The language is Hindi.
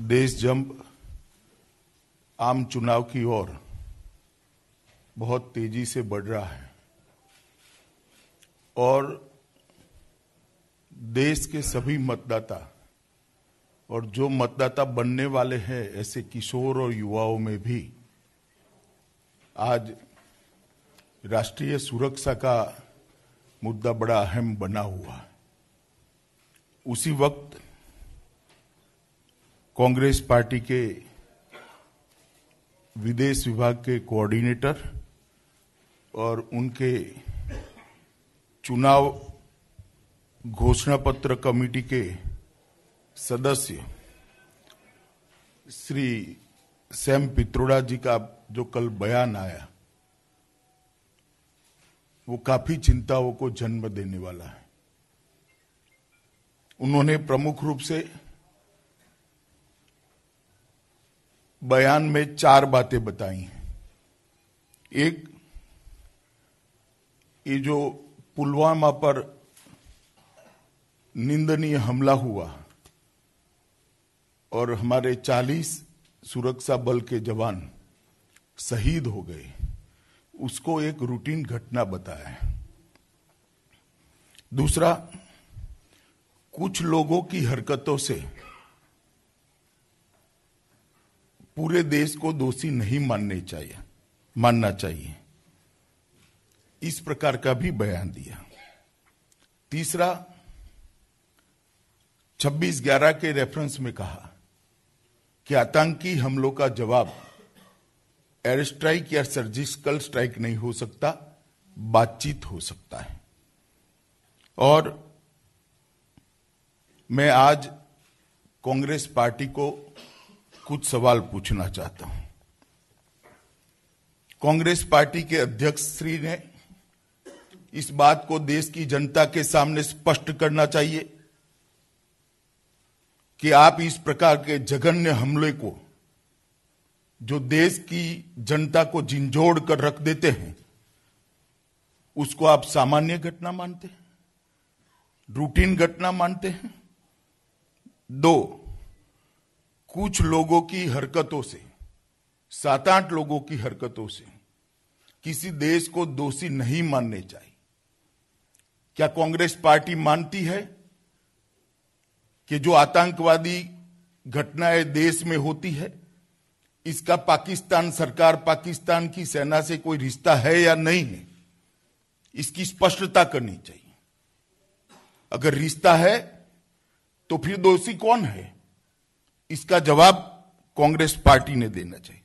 देश जंप आम चुनाव की ओर बहुत तेजी से बढ़ रहा है और देश के सभी मतदाता और जो मतदाता बनने वाले हैं ऐसे किशोर और युवाओं में भी आज राष्ट्रीय सुरक्षा का मुद्दा बड़ा अहम बना हुआ है उसी वक्त कांग्रेस पार्टी के विदेश विभाग के कोऑर्डिनेटर और उनके चुनाव घोषणा पत्र कमेटी के सदस्य श्री सैम पित्रोड़ा जी का जो कल बयान आया वो काफी चिंताओं को जन्म देने वाला है उन्होंने प्रमुख रूप से बयान में चार बातें बताई हैं एक ये जो पुलवामा पर निंदनीय हमला हुआ और हमारे 40 सुरक्षा बल के जवान शहीद हो गए उसको एक रूटीन घटना बताया दूसरा कुछ लोगों की हरकतों से पूरे देश को दोषी नहीं मानने चाहिए मानना चाहिए इस प्रकार का भी बयान दिया तीसरा 26 ग्यारह के रेफरेंस में कहा कि आतंकी हमलों का जवाब एयर स्ट्राइक या सर्जिकल स्ट्राइक नहीं हो सकता बातचीत हो सकता है और मैं आज कांग्रेस पार्टी को कुछ सवाल पूछना चाहता हूं कांग्रेस पार्टी के अध्यक्ष श्री ने इस बात को देश की जनता के सामने स्पष्ट करना चाहिए कि आप इस प्रकार के जघन्य हमले को जो देश की जनता को झिंझोड़ कर रख देते हैं उसको आप सामान्य घटना मानते हैं रूटीन घटना मानते हैं दो कुछ लोगों की हरकतों से सात आठ लोगों की हरकतों से किसी देश को दोषी नहीं मानने चाहिए क्या कांग्रेस पार्टी मानती है कि जो आतंकवादी घटनाएं देश में होती है इसका पाकिस्तान सरकार पाकिस्तान की सेना से कोई रिश्ता है या नहीं है इसकी स्पष्टता करनी चाहिए अगर रिश्ता है तो फिर दोषी कौन है इसका जवाब कांग्रेस पार्टी ने देना चाहिए